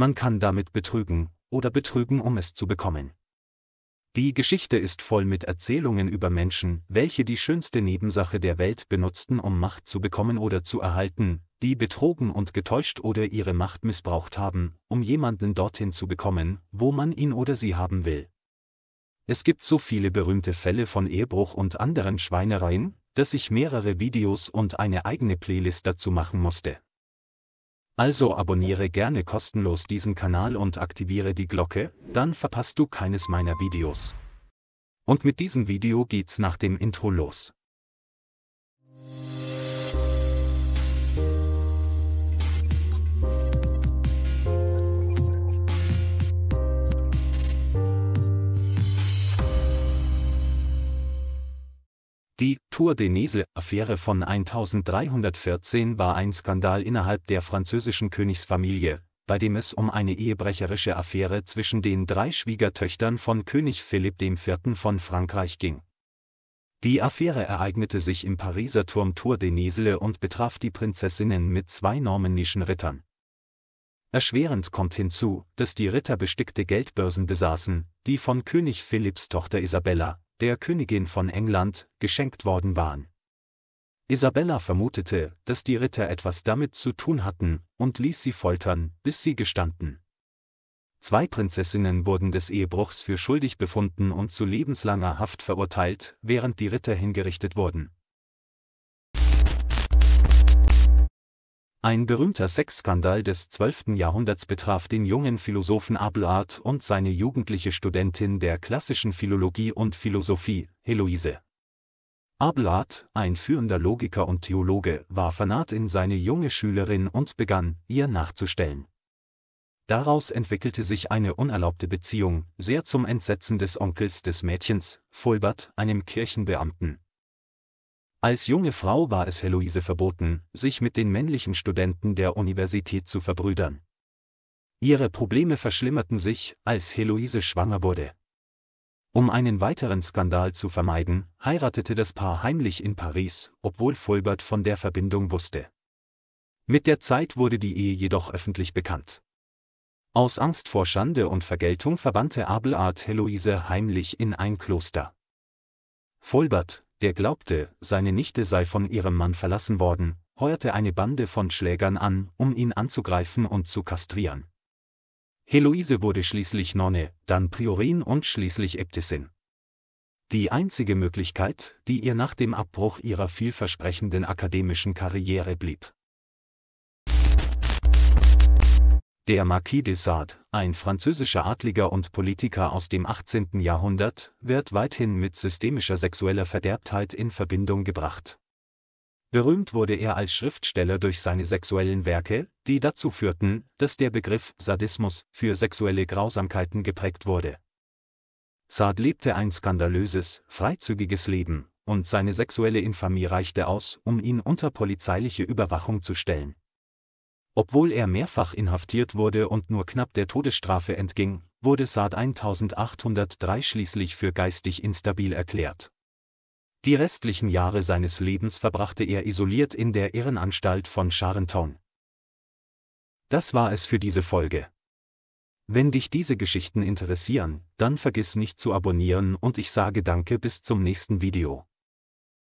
man kann damit betrügen oder betrügen, um es zu bekommen. Die Geschichte ist voll mit Erzählungen über Menschen, welche die schönste Nebensache der Welt benutzten, um Macht zu bekommen oder zu erhalten, die betrogen und getäuscht oder ihre Macht missbraucht haben, um jemanden dorthin zu bekommen, wo man ihn oder sie haben will. Es gibt so viele berühmte Fälle von Ehebruch und anderen Schweinereien, dass ich mehrere Videos und eine eigene Playlist dazu machen musste. Also abonniere gerne kostenlos diesen Kanal und aktiviere die Glocke, dann verpasst du keines meiner Videos. Und mit diesem Video geht's nach dem Intro los. Die Tour-de-Nese-Affäre von 1314 war ein Skandal innerhalb der französischen Königsfamilie, bei dem es um eine ehebrecherische Affäre zwischen den drei Schwiegertöchtern von König Philipp IV. von Frankreich ging. Die Affäre ereignete sich im Pariser Turm Tour de Nesle und betraf die Prinzessinnen mit zwei normännischen Rittern. Erschwerend kommt hinzu, dass die Ritter bestickte Geldbörsen besaßen, die von König Philipps Tochter Isabella, der Königin von England, geschenkt worden waren. Isabella vermutete, dass die Ritter etwas damit zu tun hatten, und ließ sie foltern, bis sie gestanden. Zwei Prinzessinnen wurden des Ehebruchs für schuldig befunden und zu lebenslanger Haft verurteilt, während die Ritter hingerichtet wurden. Ein berühmter Sexskandal des 12. Jahrhunderts betraf den jungen Philosophen Abelard und seine jugendliche Studentin der klassischen Philologie und Philosophie, Heloise. Abelard, ein führender Logiker und Theologe, war fanat in seine junge Schülerin und begann, ihr nachzustellen. Daraus entwickelte sich eine unerlaubte Beziehung, sehr zum Entsetzen des Onkels des Mädchens, Fulbert, einem Kirchenbeamten, als junge Frau war es Heloise verboten, sich mit den männlichen Studenten der Universität zu verbrüdern. Ihre Probleme verschlimmerten sich, als Heloise schwanger wurde. Um einen weiteren Skandal zu vermeiden, heiratete das Paar heimlich in Paris, obwohl Fulbert von der Verbindung wusste. Mit der Zeit wurde die Ehe jedoch öffentlich bekannt. Aus Angst vor Schande und Vergeltung verbannte Abelard Heloise heimlich in ein Kloster. Fulbert, der glaubte, seine Nichte sei von ihrem Mann verlassen worden, heuerte eine Bande von Schlägern an, um ihn anzugreifen und zu kastrieren. Heloise wurde schließlich Nonne, dann Priorin und schließlich Äbtissin. Die einzige Möglichkeit, die ihr nach dem Abbruch ihrer vielversprechenden akademischen Karriere blieb. Der Marquis de Sade, ein französischer Adliger und Politiker aus dem 18. Jahrhundert, wird weithin mit systemischer sexueller Verderbtheit in Verbindung gebracht. Berühmt wurde er als Schriftsteller durch seine sexuellen Werke, die dazu führten, dass der Begriff Sadismus für sexuelle Grausamkeiten geprägt wurde. Sade lebte ein skandalöses, freizügiges Leben, und seine sexuelle Infamie reichte aus, um ihn unter polizeiliche Überwachung zu stellen. Obwohl er mehrfach inhaftiert wurde und nur knapp der Todesstrafe entging, wurde Saad 1803 schließlich für geistig instabil erklärt. Die restlichen Jahre seines Lebens verbrachte er isoliert in der Irrenanstalt von Charenton. Das war es für diese Folge. Wenn dich diese Geschichten interessieren, dann vergiss nicht zu abonnieren und ich sage danke bis zum nächsten Video.